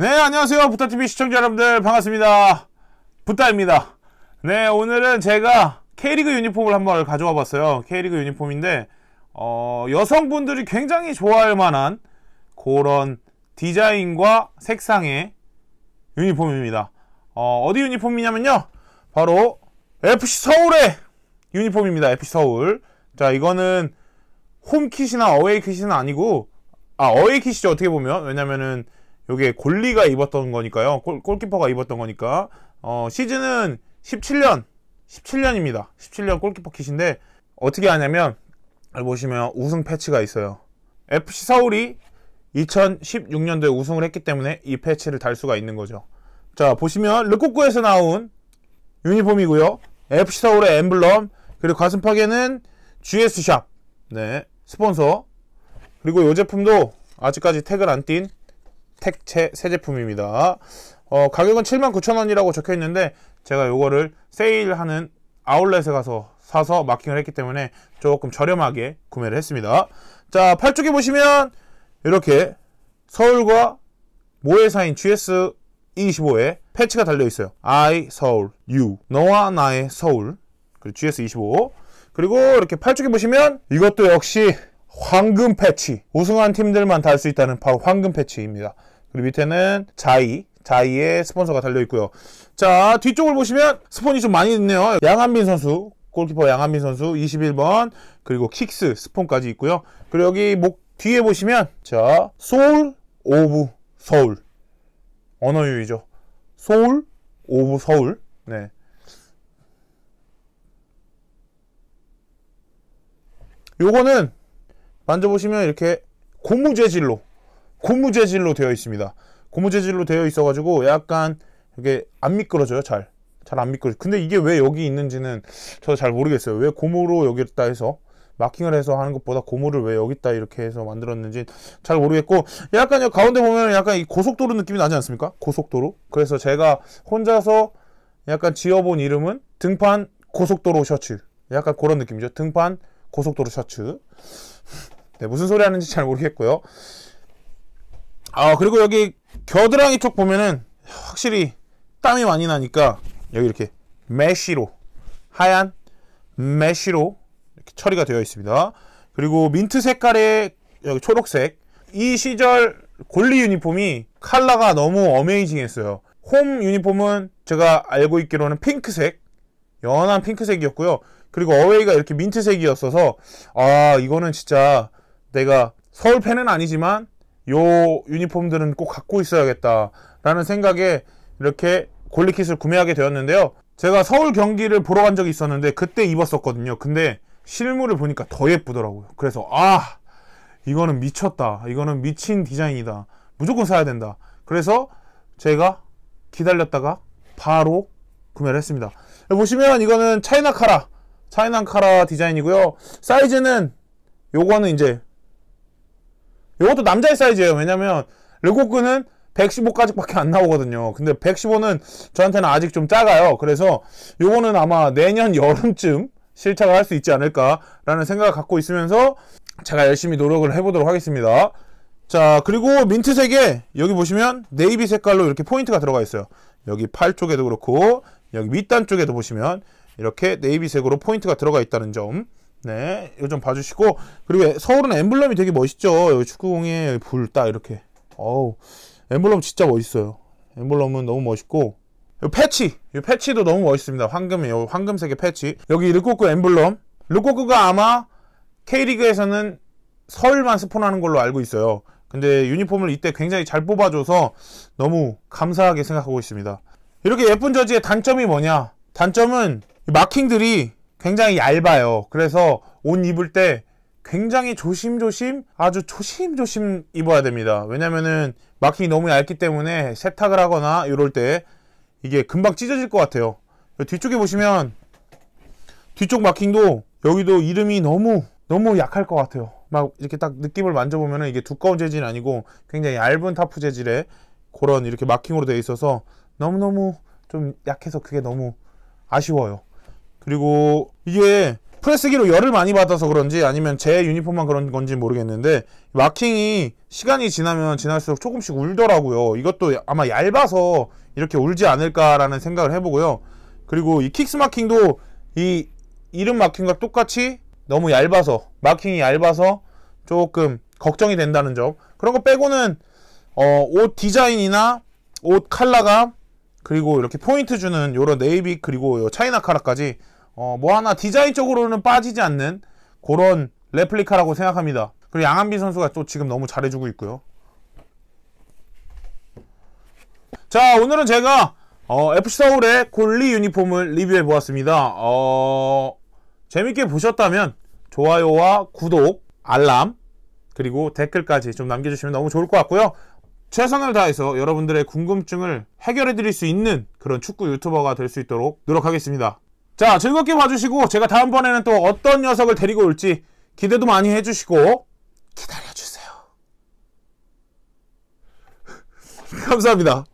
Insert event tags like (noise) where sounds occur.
네, 안녕하세요. 부타TV 시청자 여러분들 반갑습니다. 부타입니다. 네, 오늘은 제가 K리그 유니폼을 한번 가져와 봤어요. K리그 유니폼인데 어, 여성분들이 굉장히 좋아할 만한 그런 디자인과 색상의 유니폼입니다. 어, 디 유니폼이냐면요. 바로 FC 서울의 유니폼입니다. FC 서울. 자, 이거는 홈킷이나 어웨이킷은 아니고 아, 어웨이킷이죠. 어떻게 보면. 왜냐면은 요게 골리가 입었던 거니까요. 골, 골키퍼가 입었던 거니까. 어, 시즌은 17년, 17년입니다. 17년 골키퍼 킷인데 어떻게 하냐면 보시면 우승 패치가 있어요. FC 서울이 2016년도에 우승을 했기 때문에 이 패치를 달 수가 있는 거죠. 자, 보시면 르코쿠에서 나온 유니폼이고요. FC 서울의 엠블럼, 그리고 가슴팍에는 GS샵, 네, 스폰서. 그리고 이 제품도 아직까지 태그를 안띈 택채 새 제품입니다. 어, 가격은 79,000원이라고 적혀 있는데 제가 요거를 세일하는 아울렛에 가서 사서 마킹을 했기 때문에 조금 저렴하게 구매를 했습니다. 자, 팔쪽에 보시면 이렇게 서울과 모회사인 GS25에 패치가 달려 있어요. I 서울, U 너와 나의 서울 그리고 GS25 그리고 이렇게 팔쪽에 보시면 이것도 역시 황금 패치 우승한 팀들만 달 수 있다는 바로 황금 패치입니다. 그리고 밑에는 자이 자이의 스폰서가 달려있고요 자 뒤쪽을 보시면 스폰이 좀 많이 있네요 양한빈 선수 골키퍼 양한빈 선수 21번 그리고 킥스 스폰까지 있고요 그리고 여기 목 뒤에 보시면 자 소울 오브 서울 언어유이죠 소울 오브 서울 네 요거는 만져보시면 이렇게 고무 재질로 고무 재질로 되어 있습니다. 고무 재질로 되어 있어가지고 약간 이게 안 미끄러져요, 잘. 잘 안 미끄러. 져 근데 이게 왜 여기 있는지는 저도 잘 모르겠어요. 왜 고무로 여기다 해서 마킹을 해서 하는 것보다 고무를 왜 여기다 이렇게 해서 만들었는지 잘 모르겠고 약간 여 가운데 보면 약간 이 고속도로 느낌이 나지 않습니까? 고속도로. 그래서 제가 혼자서 약간 지어본 이름은 등판 고속도로 셔츠. 약간 그런 느낌이죠. 등판 고속도로 셔츠. (laughs) 네, 무슨 소리 하는지 잘 모르겠고요. 아 그리고 여기 겨드랑이 쪽 보면은 확실히 땀이 많이 나니까 여기 이렇게 메쉬로 하얀 메쉬로 이렇게 처리가 되어 있습니다 그리고 민트 색깔의 여기 초록색 이 시절 골리 유니폼이 칼라가 너무 어메이징했어요 홈 유니폼은 제가 알고 있기로는 핑크색 연한 핑크색이었고요 그리고 어웨이가 이렇게 민트색이었어서 아 이거는 진짜 내가 서울 팬은 아니지만 요 유니폼들은 꼭 갖고 있어야겠다라는 생각에 이렇게 골리킷을 구매하게 되었는데요. 제가 서울 경기를 보러 간 적이 있었는데 그때 입었었거든요. 근데 실물을 보니까 더 예쁘더라고요. 그래서 아 이거는 미쳤다. 이거는 미친 디자인이다. 무조건 사야 된다. 그래서 제가 기다렸다가 바로 구매를 했습니다. 보시면 이거는 차이나 카라 차이나 카라 디자인이고요. 사이즈는 요거는 이제 이것도 남자의 사이즈예요. 왜냐면 르고크는 115까지밖에 안 나오거든요. 근데 115는 저한테는 아직 좀 작아요. 그래서 요거는 아마 내년 여름쯤 실착을 할 수 있지 않을까라는 생각을 갖고 있으면서 제가 열심히 노력을 해보도록 하겠습니다. 자 그리고 민트색에 여기 보시면 네이비 색깔로 이렇게 포인트가 들어가 있어요. 여기 팔 쪽에도 그렇고 여기 밑단 쪽에도 보시면 이렇게 네이비색으로 포인트가 들어가 있다는 점 네, 이거 좀 봐주시고 그리고 서울은 엠블럼이 되게 멋있죠. 여기 축구공에 불 딱 이렇게. 어우, 엠블럼 진짜 멋있어요. 엠블럼은 너무 멋있고 이 패치, 이 패치도 너무 멋있습니다. 황금요 황금색의 패치. 여기 르코크 엠블럼. 르코크가 아마 K리그에서는 서울만 스폰하는 걸로 알고 있어요. 근데 유니폼을 이때 굉장히 잘 뽑아줘서 너무 감사하게 생각하고 있습니다. 이렇게 예쁜 저지의 단점이 뭐냐? 단점은 마킹들이 굉장히 얇아요. 그래서 옷 입을 때 굉장히 조심조심 아주 조심조심 입어야 됩니다. 왜냐면은 마킹이 너무 얇기 때문에 세탁을 하거나 이럴 때 이게 금방 찢어질 것 같아요. 뒤쪽에 보시면 뒤쪽 마킹도 여기도 이름이 너무 너무 약할 것 같아요. 막 이렇게 딱 느낌을 만져보면 이게 두꺼운 재질이 아니고 굉장히 얇은 타프 재질의 그런 이렇게 마킹으로 되어 있어서 너무너무 좀 약해서 그게 너무 아쉬워요. 그리고 이게 프레스기로 열을 많이 받아서 그런지 아니면 제 유니폼만 그런 건지 모르겠는데 마킹이 시간이 지나면 지날수록 조금씩 울더라고요 이것도 아마 얇아서 이렇게 울지 않을까라는 생각을 해보고요 그리고 이 킥스 마킹도 이 이름 마킹과 똑같이 너무 얇아서 마킹이 얇아서 조금 걱정이 된다는 점 그런 거 빼고는 어, 옷 디자인이나 옷 컬러감 그리고 이렇게 포인트 주는 요런 네이비 그리고 차이나 카라까지 어, 뭐 하나 디자인적으로는 빠지지 않는 그런 레플리카라고 생각합니다. 그리고 양한비 선수가 또 지금 너무 잘해주고 있고요. 자 오늘은 제가 어, FC 서울의 골리 유니폼을 리뷰해 보았습니다. 어, 재밌게 보셨다면 좋아요와 구독, 알람 그리고 댓글까지 좀 남겨주시면 너무 좋을 것 같고요. 최선을 다해서 여러분들의 궁금증을 해결해 드릴 수 있는 그런 축구 유튜버가 될 수 있도록 노력하겠습니다. 자 즐겁게 봐주시고 제가 다음번에는 또 어떤 녀석을 데리고 올지 기대도 많이 해주시고 기다려주세요 (laughs) 감사합니다